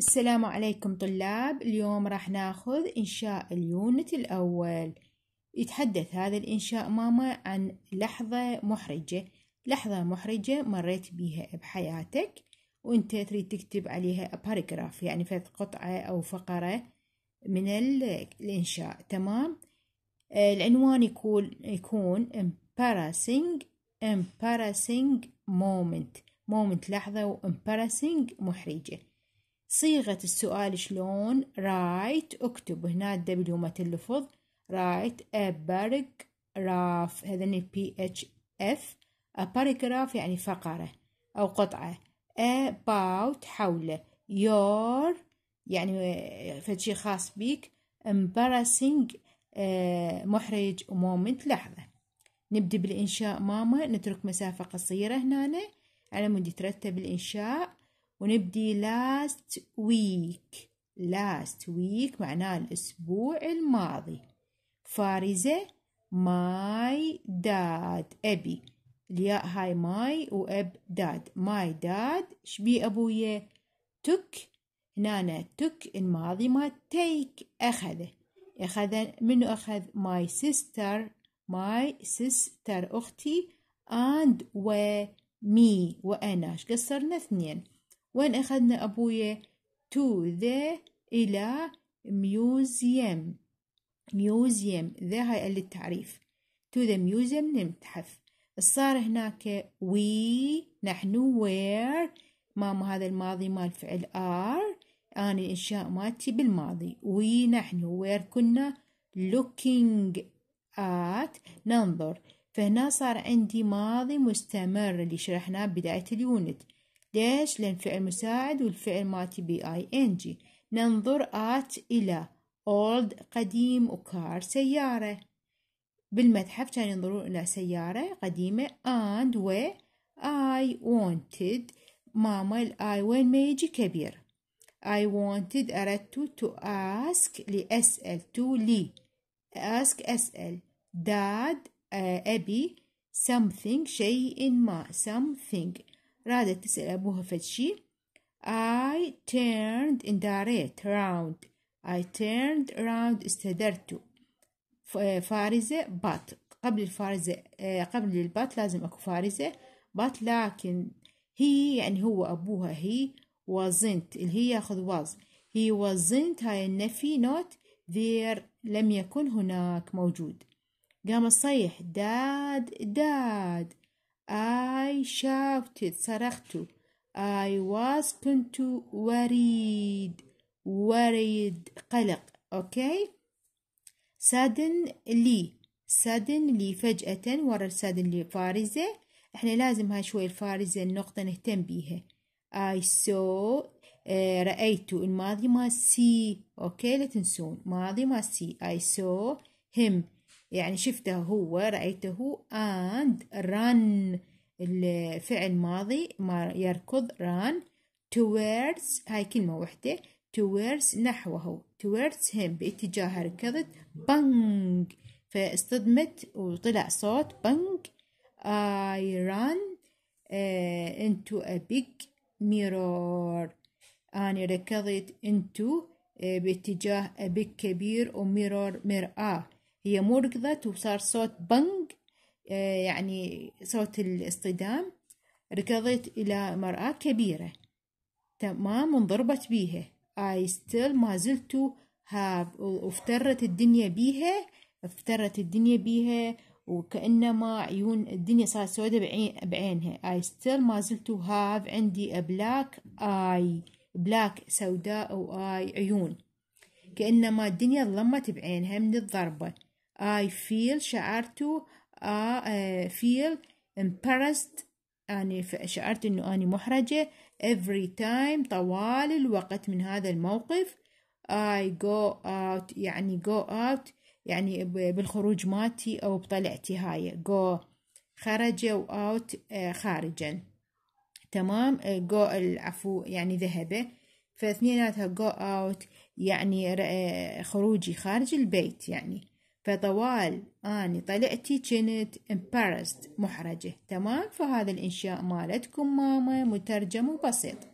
السلام عليكم طلاب اليوم راح ناخذ إنشاء اليونت الأول يتحدث هذا الإنشاء ماما عن لحظة محرجة لحظة محرجة مريت بيها بحياتك وانت تريد تكتب عليها باراجراف يعني فد قطعة أو فقرة من الإنشاء تمام العنوان يكون يكون embarrassing embarrassing moment moment لحظة و embarrassing محرجة صيغة السؤال شلون رايت اكتب هنا الدبليو ما تلفظ رايت a paragraph هذني بي اتش اف a paragraph يعني فقرة أو قطعة about حول your يعني فشي خاص بيك embarrassing آه، محرج moment لحظة نبدأ بالإنشاء ماما نترك مسافة قصيرة هنا على مود يترتب الإنشاء ونبدي last week last week معناه الأسبوع الماضي فارزة my dad أبي الياء هاي ماي وأب داد ماي داد شبي أبوية took هنا took الماضي ما take أخذه أخذ منو أخذ my sister my sister أختي and و me وأنا قصرنا اثنين وين أخذنا أبويا to the إلى museum museum ذا هاي التعريف to the museum المتحف صار هناك we نحن where ماما هذا الماضي مال فعل are أنا الإنشاء مالتي بالماضي we نحن where كنا looking at ننظر فهنا صار عندي ماضي مستمر اللي شرحناه بداية اليونت ليش لأن فعل مساعد والفعل مالتي بي اي ان جي ننظر آت إلى أولد قديم وكار سيارة بالمتحف كان ينظرون إلى سيارة قديمة and و I wanted ماما الآي وين ما يجي كبير I wanted أردت to ask لأسأل to لي ask أسأل dad أبي something شيء ما something رادت تسأل أبوها شي I turned right round I turned round استدرت فارزة but قبل الفارزة آه، قبل البات لازم أكو فارزة but لكن هي يعني هو أبوها هي wasn't اللي هي ياخذ was he wasn't هاي النفي not there لم يكن هناك موجود قام الصيح داد داد I shouted صرخت I was كنت worried worried قلق أوكي suddenly suddenly فجأة ورا suddenly فارزة احنا لازم هاي شوي الفارزة النقطة نهتم بيها I saw آه رأيت الماضي ما see أوكي لا تنسون ماضي ما see I saw him يعني شفته هو رأيته and run الفعل ماضي ما يركض run towards هاي كلمة واحدة towards نحوه towards him باتجاهه ركضت bang فاصطدمت وطلع صوت bang I run uh, into a big mirror أنا ركضت into uh, باتجاه a big كبير mirror مرآة هي مو ركضت وصار صوت بنج آه، يعني صوت الاصطدام ركضت إلى مرأة كبيرة تمام وانضربت بيها I still ما زلت have وافترت الدنيا بيها افترت الدنيا بيها وكأنما عيون الدنيا صارت سوداء بعين بعينها I still ما زلت have عندي a black eye بلاك سوداء أو eye عيون كأنما الدنيا ظلمت بعينها من الضربة I feel شعرت I آه، آه، feel embarrassed يعني شعرت أنه أنا محرجة every time طوال الوقت من هذا الموقف I go out يعني go out يعني بالخروج مالتي أو بطلعتي هاي go خرج out آه، خارجا تمام go العفو يعني ذهب فاثنيناتها go out يعني خروجي خارج البيت يعني فطوال اني طلعتي كنت embarrassed محرجة تمام فهذا الإنشاء مالتكم ماما مترجم وبسيط